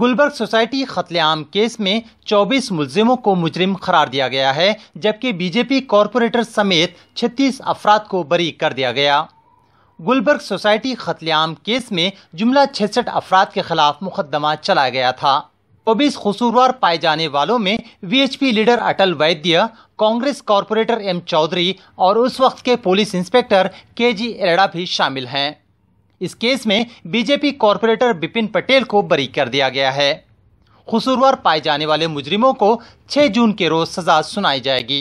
Gulberg society खतलेआम case में 24 मुलजिमों को मुजरिम करार दिया गया है जबकि बीजेपी कॉरपोरेटर समेत 36 अफराद को बरी कर दिया गया गुलबर्ग सोसाइटी खतलेआम केस में जुमला छसठ अफराद के खिलाफ मुकदमा चलाया गया था चौबीस कसूरवार पाए जाने वालों में वीएचपी लीडर अटल वैद्य कांग्रेस कॉरपोरेटर एम चौधरी और उस वक्त के पुलिस इंस्पेक्टर के जी एरडा भी शामिल हैं इस केस में बीजेपी कॉरपोरेटर बिपिन पटेल को बरी कर दिया गया है खसूरवार पाए जाने वाले मुजरिमों को 6 जून के रोज सजा सुनाई जाएगी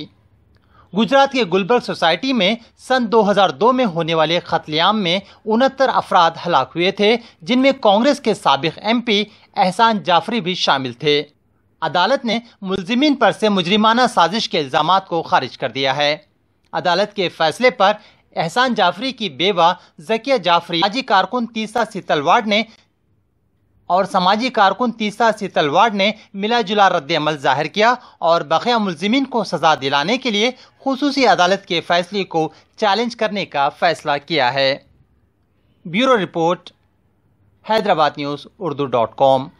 गुजरात के गुलबर्ग सोसाइटी में सन 2002 में होने वाले कत्लेआम में उनहत्तर अफराद हलाक हुए थे जिनमें कांग्रेस के सबक एमपी एहसान जाफरी भी शामिल थे अदालत ने मुलजिमिन पर से मुजरिमाना साजिश के इल्ज़ाम को खारिज कर दिया है अदालत के फैसले पर एहसान जाफरी की बेवा जकिया जाफरी सामाजिक कारकुन तीसा सितलवाड़ ने और समाजी कारकुन तीसा वार्ड ने मिला जुला रद्दमल जाहिर किया और बखिया मुलजमिन को सजा दिलाने के लिए खसूसी अदालत के फैसले को चैलेंज करने का फैसला किया है bureau report Hyderabad news Urdu dot com